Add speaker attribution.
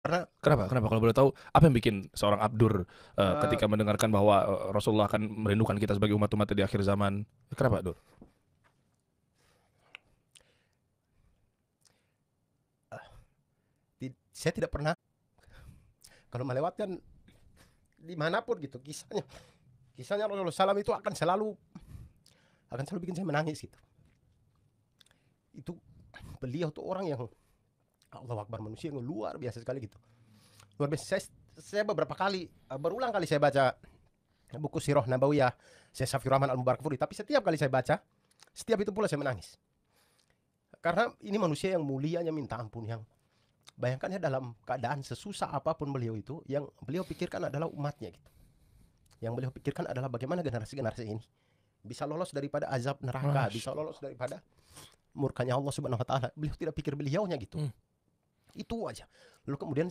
Speaker 1: Karena kenapa? Kenapa kalau boleh tahu apa yang bikin seorang Abdur uh, uh, ketika mendengarkan bahwa eh, Rasulullah akan merindukan kita sebagai umat-umat di akhir zaman? Kenapa, Abdur?
Speaker 2: Ah, saya tidak pernah kalau melewatkan dimanapun gitu kisahnya kisahnya Rasulullah SAW itu akan selalu akan selalu bikin saya menangis gitu itu beliau tuh orang yang Allah Akbar manusia yang luar biasa sekali gitu luar biasa saya, saya beberapa kali eh, berulang kali saya baca buku Sirah Nabawiyah saya Safir Rahman Al Mubarakfuri tapi setiap kali saya baca setiap itu pula saya menangis karena ini manusia yang mulianya minta ampun yang bayangkan ya dalam keadaan sesusah apapun beliau itu yang beliau pikirkan adalah umatnya gitu yang beliau pikirkan adalah bagaimana generasi-generasi ini bisa lolos daripada azab neraka, bisa lolos daripada murkanya Allah Subhanahu wa taala. Beliau tidak pikir beliaunya gitu. Hmm. Itu aja. Lalu kemudian